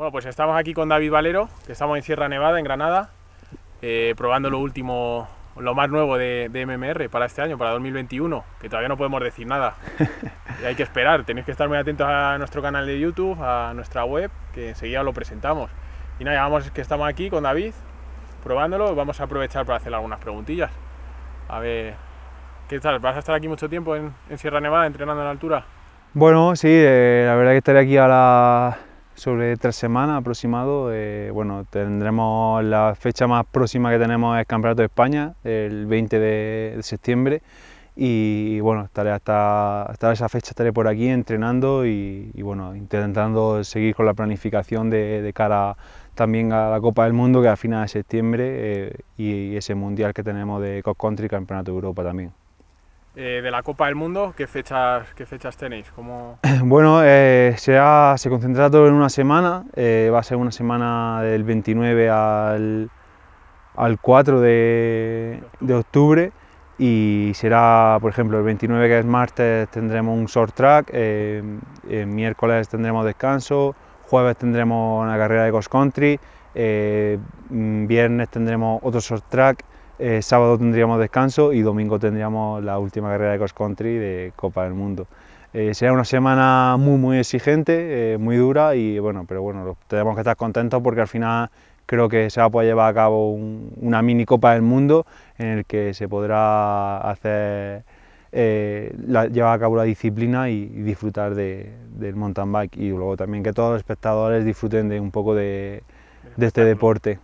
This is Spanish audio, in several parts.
Bueno, pues estamos aquí con David Valero, que estamos en Sierra Nevada, en Granada, eh, probando lo último, lo más nuevo de, MMR para este año, para 2021, que todavía no podemos decir nada. y hay que esperar, tenéis que estar muy atentos a nuestro canal de YouTube, a nuestra web, que enseguida lo presentamos. Y nada, vamos que estamos aquí con David, probándolo, vamos a aprovechar para hacer algunas preguntillas. A ver, ¿qué tal? ¿Vas a estar aquí mucho tiempo en, Sierra Nevada entrenando en altura? Bueno, sí, eh, la verdad que estaré aquí a la sobre tres semanas aproximado. Eh, bueno, tendremos la fecha más próxima que tenemos es el Campeonato de España, el 20 de, septiembre. Y, bueno, estaré hasta, hasta, esa fecha estaré por aquí entrenando y, bueno, intentando seguir con la planificación de, cara también a la Copa del Mundo que es a finales de septiembre eh, y, ese Mundial que tenemos de Cross Country Campeonato de Europa también. Eh, de la Copa del Mundo, ¿qué fechas, qué fechas tenéis? Bueno, eh, se concentrará todo en una semana, eh, va a ser una semana del 29 al, 4 de, de, octubre y será, por ejemplo, el 29 que es martes tendremos un short track, el miércoles tendremos descanso, jueves tendremos una carrera de cross country, mm, viernes tendremos otro short track eh, sábado tendríamos descanso y domingo tendríamos la última carrera de cross country de Copa del Mundo. Eh, será una semana muy muy exigente, eh, muy dura y bueno, pero bueno, tenemos que estar contentos porque al final creo que se va a poder llevar a cabo una mini Copa del Mundo en el que se podrá hacer llevar a cabo la disciplina y, disfrutar del mountain bike y luego también que todos los espectadores disfruten de un poco de este deporte.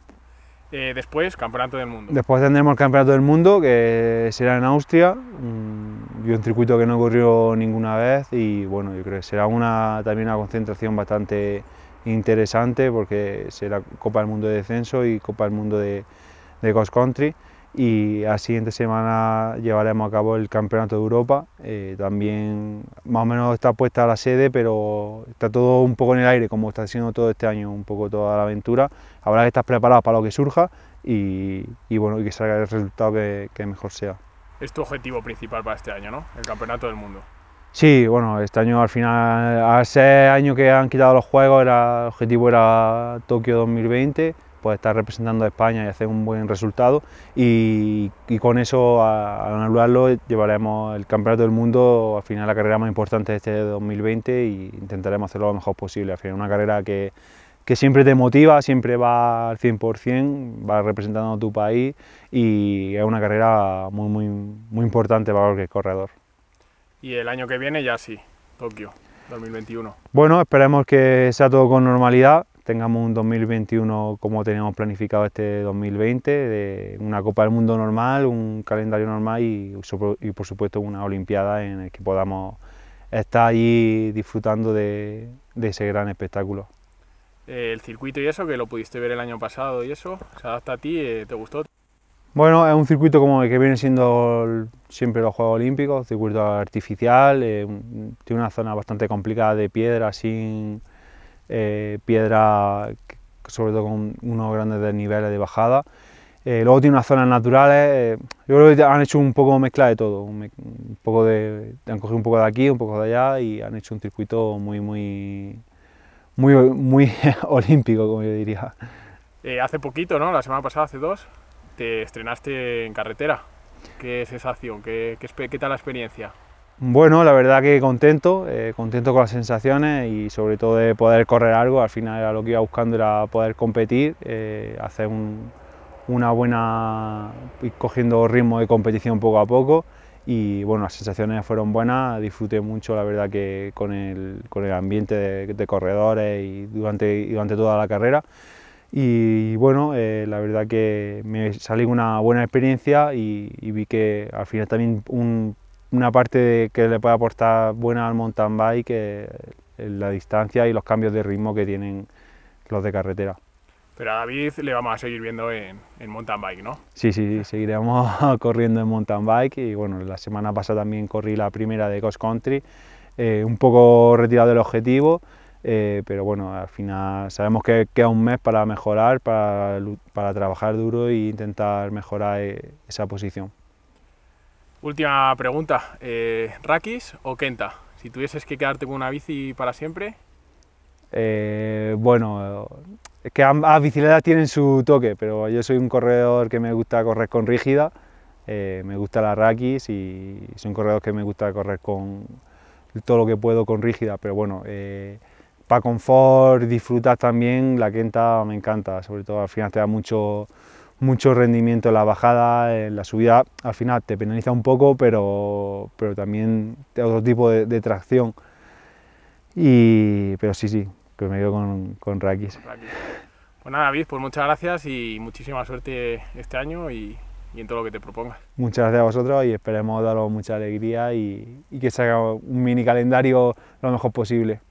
Eh, después, Campeonato del Mundo. Después tendremos el Campeonato del Mundo, que será en Austria. Y mm, un circuito que no ocurrió ninguna vez. Y bueno, yo creo que será una, también una concentración bastante interesante, porque será Copa del Mundo de Descenso y Copa del Mundo de, de Cross Country y la siguiente semana llevaremos a cabo el Campeonato de Europa. Eh, también más o menos está puesta la sede, pero está todo un poco en el aire, como está siendo todo este año, un poco toda la aventura. Habrá que estar preparado para lo que surja y, bueno, que salga el resultado que, mejor sea. Es tu objetivo principal para este año, ¿no? El Campeonato del Mundo. Sí, bueno, este año al final, hace año que han quitado los juegos, el objetivo era Tokio 2020 pues estar representando a España y hacer un buen resultado y, con eso al anularlo llevaremos el Campeonato del Mundo al final la carrera más importante de este 2020 y intentaremos hacerlo lo mejor posible. Al final una carrera que, siempre te motiva, siempre va al 100%, va representando a tu país y es una carrera muy, muy, muy importante para cualquier corredor. Y el año que viene ya sí, Tokio. 2021. Bueno, esperemos que sea todo con normalidad tengamos un 2021 como teníamos planificado este 2020, de una Copa del Mundo normal, un calendario normal y, por supuesto una Olimpiada en el que podamos estar allí disfrutando de, ese gran espectáculo. el circuito y eso, que lo pudiste ver el año pasado y eso, se adapta a ti, eh, ¿te gustó? Bueno, es un circuito como el que viene siendo siempre los Juegos Olímpicos, circuito artificial, eh, tiene una zona bastante complicada de piedra sin... Eh, piedra, sobre todo con unos grandes desniveles de bajada. Eh, luego tiene unas zonas naturales, eh, yo creo que han hecho un poco mezcla de todo, un, poco de, han cogido un poco de aquí, un poco de allá y han hecho un circuito muy, muy, muy, muy olímpico, como yo diría. hace poquito, ¿no? La semana pasada, hace dos, te estrenaste en carretera. ¿Qué sensación? qué, qué tal la experiencia? Bueno, la verdad que contento, eh, contento con las sensaciones y sobre todo de poder correr algo. Al final era lo que iba buscando, era poder competir, eh, hacer una buena, ir cogiendo ritmo de competición poco a poco. Y bueno, las sensaciones fueron buenas, disfruté mucho, la verdad que con el, con el ambiente de, corredores y durante, durante toda la carrera. Y bueno, eh, la verdad que me salí una buena experiencia y vi que al final también un una parte que le puede aportar buena al mountain bike eh, la distancia y los cambios de ritmo que tienen los de carretera. Pero a David le vamos a seguir viendo en, mountain bike, ¿no? Sí, sí, seguiremos corriendo en mountain bike y bueno, la semana pasada también corrí la primera de cross country, eh, un poco retirado del objetivo, eh, pero bueno, al final sabemos que queda un mes para mejorar, para, para trabajar duro e intentar mejorar esa posición. Última pregunta, eh, o Kenta? Si tuvieses que quedarte con una bici para siempre. Eh, bueno, es que ambas bicicletas tienen su toque, pero yo soy un corredor que me gusta correr con rígida, eh, me gusta la raquis y soy un corredor que me gusta correr con todo lo que puedo con rígida, pero bueno, eh, para confort disfrutas también, la Kenta me encanta, sobre todo al final te da mucho mucho rendimiento en la bajada, en la subida al final te penaliza un poco, pero, pero también te da otro tipo de, tracción. Y, pero sí, sí, que me quedo con, con raquis. Pues nada, David, pues muchas gracias y muchísima suerte este año y, en todo lo que te propongas. Muchas gracias a vosotros y esperemos daros mucha alegría y, y que se haga un mini calendario lo mejor posible.